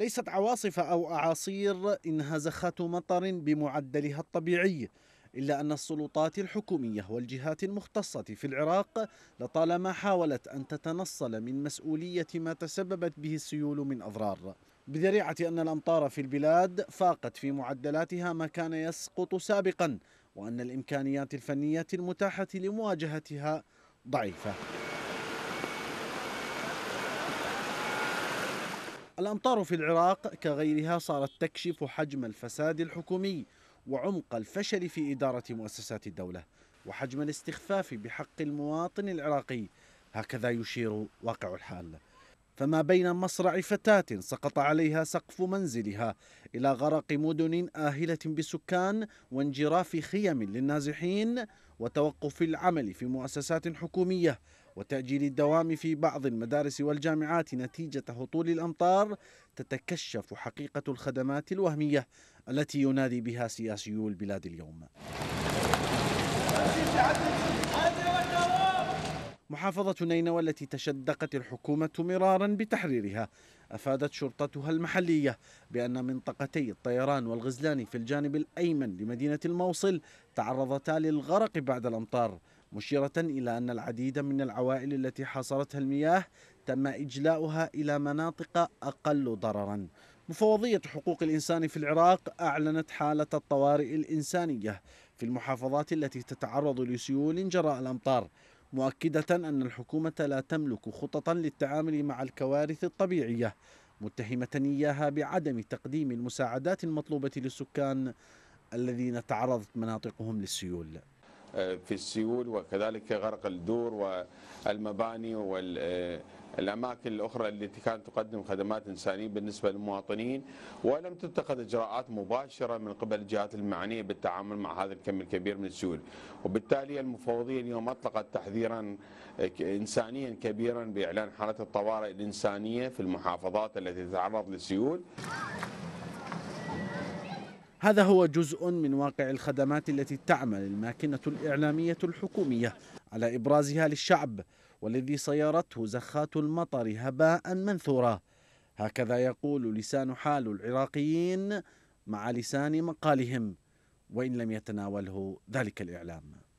ليست عواصف أو أعاصير انها زخات مطر بمعدلها الطبيعي إلا أن السلطات الحكومية والجهات المختصة في العراق لطالما حاولت أن تتنصل من مسؤولية ما تسببت به السيول من أضرار بذريعة أن الأمطار في البلاد فاقت في معدلاتها ما كان يسقط سابقا وأن الإمكانيات الفنية المتاحة لمواجهتها ضعيفة الأمطار في العراق كغيرها صارت تكشف حجم الفساد الحكومي وعمق الفشل في إدارة مؤسسات الدولة وحجم الاستخفاف بحق المواطن العراقي هكذا يشير واقع الحال فما بين مصرع فتاة سقط عليها سقف منزلها إلى غرق مدن آهلة بالسكان وانجراف خيم للنازحين وتوقف العمل في مؤسسات حكومية وتأجيل الدوام في بعض المدارس والجامعات نتيجة هطول الأمطار تتكشف حقيقة الخدمات الوهمية التي ينادي بها سياسيو البلاد اليوم محافظة نينوى التي تشدقت الحكومة مرارا بتحريرها أفادت شرطتها المحلية بأن منطقتي الطيران والغزلان في الجانب الأيمن لمدينة الموصل تعرضتا للغرق بعد الأمطار مشيرة إلى أن العديد من العوائل التي حاصرتها المياه تم إجلاؤها إلى مناطق أقل ضررا مفوضية حقوق الإنسان في العراق أعلنت حالة الطوارئ الإنسانية في المحافظات التي تتعرض لسيول جراء الأمطار مؤكدة أن الحكومة لا تملك خططا للتعامل مع الكوارث الطبيعية متهمة إياها بعدم تقديم المساعدات المطلوبة للسكان الذين تعرضت مناطقهم للسيول آه، في السيول وكذلك غرق الدور والمباني والأماكن الأخرى التي كانت تقدم خدمات إنسانية بالنسبة للمواطنين ولم تتخذ إجراءات مباشرة من قبل الجهات المعنية بالتعامل مع هذا الكم الكبير من السيول وبالتالي المفوضية اليوم أطلقت تحذيرا آه، إنسانيا كبيرا بإعلان حالة الطوارئ الإنسانية في المحافظات التي تتعرض للسيول هذا هو جزء من واقع الخدمات التي تعمل الماكنة الإعلامية الحكومية على إبرازها للشعب والذي صيرته زخات المطر هباء منثورا هكذا يقول لسان حال العراقيين مع لسان مقالهم وإن لم يتناوله ذلك الإعلام